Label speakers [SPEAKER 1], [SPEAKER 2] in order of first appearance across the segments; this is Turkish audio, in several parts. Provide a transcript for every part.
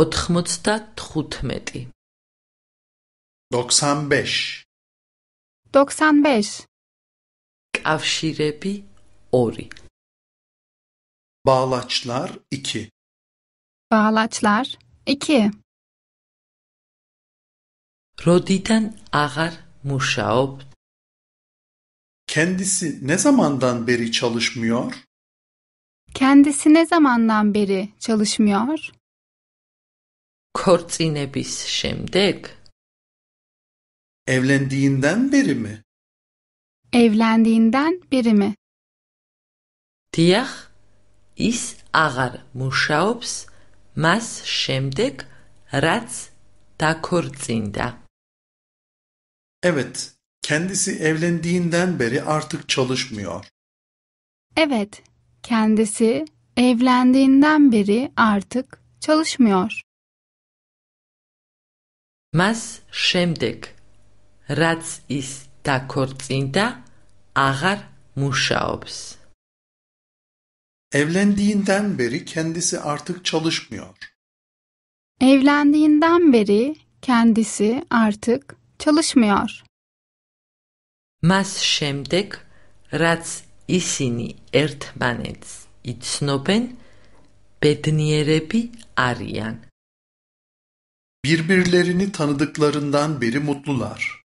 [SPEAKER 1] 95
[SPEAKER 2] 95 95 კავშირები 2 Bağlaçlar 2 Bağlaçlar 2 Rodi'den agar muşaob
[SPEAKER 3] Kendisi ne zamandan beri çalışmıyor?
[SPEAKER 2] Kendisi ne zamandan beri çalışmıyor?
[SPEAKER 1] ქორწინების შემდეგ?
[SPEAKER 2] Evlendiğinden beri mi? Evlendiğinden beri mi? დიახ, ის
[SPEAKER 1] აღარ მუშაობს მას შემდეგ, რაც დაქორწინდა. Evet, kendisi evlendiğinden
[SPEAKER 3] beri artık çalışmıyor.
[SPEAKER 2] Evet, kendisi evlendiğinden beri artık çalışmıyor
[SPEAKER 1] მას შემდეგ, რაც ის დაქორწინდა,
[SPEAKER 3] აღარ მუშაობს. Evlendiğinden beri kendisi artık çalışmıyor.
[SPEAKER 2] Evlendiğinden beri kendisi artık çalışmıyor.
[SPEAKER 1] მას შემდეგ, რაც ისინი ერთმანეთს იცნობენ, ბედნიერები არიან. Birbirlerini
[SPEAKER 3] tanıdıklarından beri mutlular.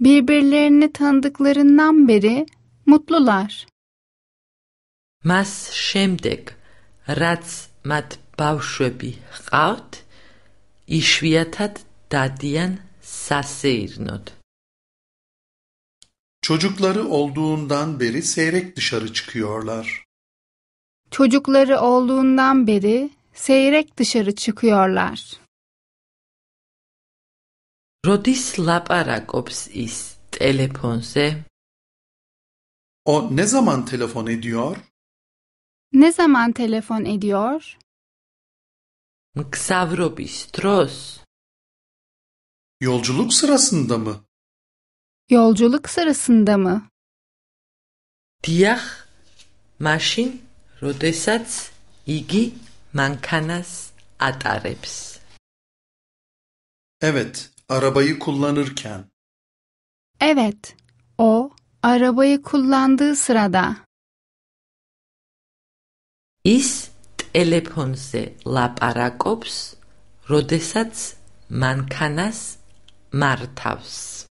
[SPEAKER 2] Birbirlerini tanıdıklarından beri mutlular. Mas შემდეგ,
[SPEAKER 1] რაც mat ბავშვები ჰყავთ, işviyatat dadiyen სასეირნოდ. Çocukları
[SPEAKER 3] olduğundan beri seyrek dışarı çıkıyorlar.
[SPEAKER 2] Çocukları olduğundan beri seyrek dışarı çıkıyorlar.
[SPEAKER 1] Rodis ლაპარაკობს ის ტელეფონზე?
[SPEAKER 3] O ne zaman telefon ediyor?
[SPEAKER 2] Ne zaman telefon ediyor?
[SPEAKER 1] მგზავრობის tros. Yolculuk sırasında mı?
[SPEAKER 2] Yolculuk sırasında mı?
[SPEAKER 1] Diyah, მაშინ, Rodesats, იგი Mankanas, Atareps.
[SPEAKER 3] Evet, arabayı kullanırken.
[SPEAKER 2] Evet, o arabayı kullandığı sırada.
[SPEAKER 1] ის ტელეფონზე ლაპარაკობს, rodesats mankanas, martavs.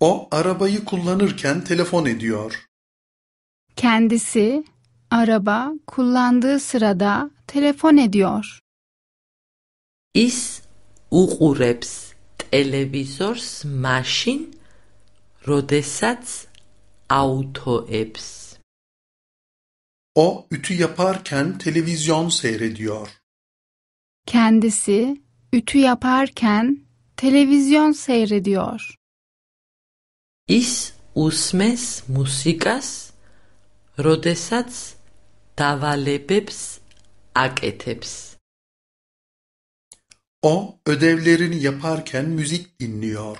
[SPEAKER 1] O arabayı
[SPEAKER 3] kullanırken telefon ediyor.
[SPEAKER 2] Kendisi araba kullandığı sırada telefon ediyor. ის
[SPEAKER 1] უყურებს ტელევიზორს მაშინ, როდესაც ავთოებს. O ütü
[SPEAKER 3] yaparken televizyon seyrediyor.
[SPEAKER 2] Kendisi ütü yaparken televizyon seyrediyor.
[SPEAKER 1] ის უსმეს მუსიკას, როდესაც დავალებებს აკეთებს. O
[SPEAKER 3] ödevlerini yaparken müzik dinliyor.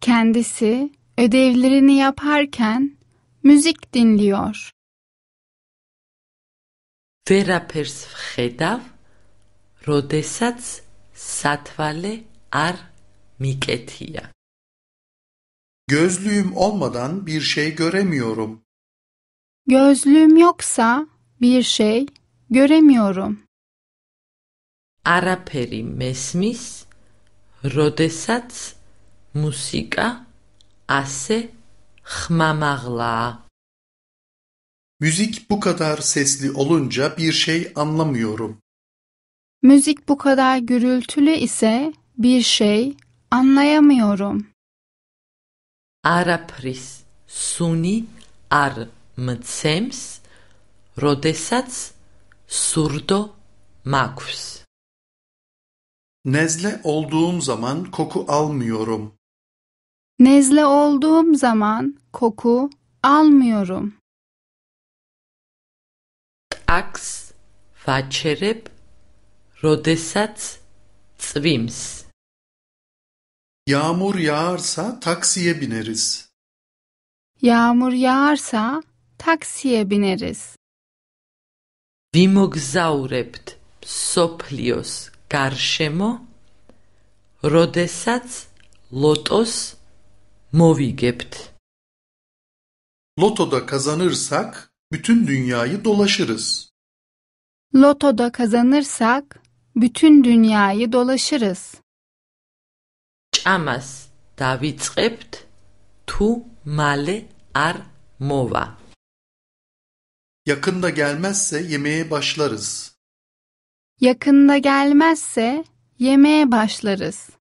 [SPEAKER 2] Kendisi ödevlerini yaparken müzik dinliyor.
[SPEAKER 1] ვერაფერს ვხედავ, როდესაც სათვალე არ მიკეთია. Gözlüğüm
[SPEAKER 3] olmadan bir şey göremiyorum.
[SPEAKER 2] Gözlüğüm yoksa bir şey göremiyorum
[SPEAKER 1] არაფერი მესმის, როდესაც მუსიკა ase ხმამაღლაა.
[SPEAKER 3] Müzik bu kadar sesli olunca bir şey anlamıyorum.
[SPEAKER 2] Müzik bu kadar gürültülü ise bir şey anlayamıyorum.
[SPEAKER 1] Arapris სუნი ar მცემს, როდესაც surdo მაქვს.
[SPEAKER 3] Nezle olduğum zaman koku almıyorum.
[SPEAKER 2] Nezle olduğum zaman koku almıyorum.
[SPEAKER 1] aks ვაჩერებ, როდესაც
[SPEAKER 3] წვიმს. Yağmur yağarsa taksiye bineriz.
[SPEAKER 2] Yağmur yağarsa taksiye bineriz.
[SPEAKER 1] ვიმოგზაურებთ სოფლიოს გარშემო როდესაც ლოტოს მოვიგებთ
[SPEAKER 3] Lotoda kazanırsak bütün dünyayı dolaşırız.
[SPEAKER 2] Lotoda kazanırsak bütün dünyayı dolaşırız.
[SPEAKER 1] ჭამას დავიწყებთ tu male ar mova. Yakında gelmezse
[SPEAKER 3] yemeğe başlarız.
[SPEAKER 2] Yakında gelmezse yemeğe başlarız.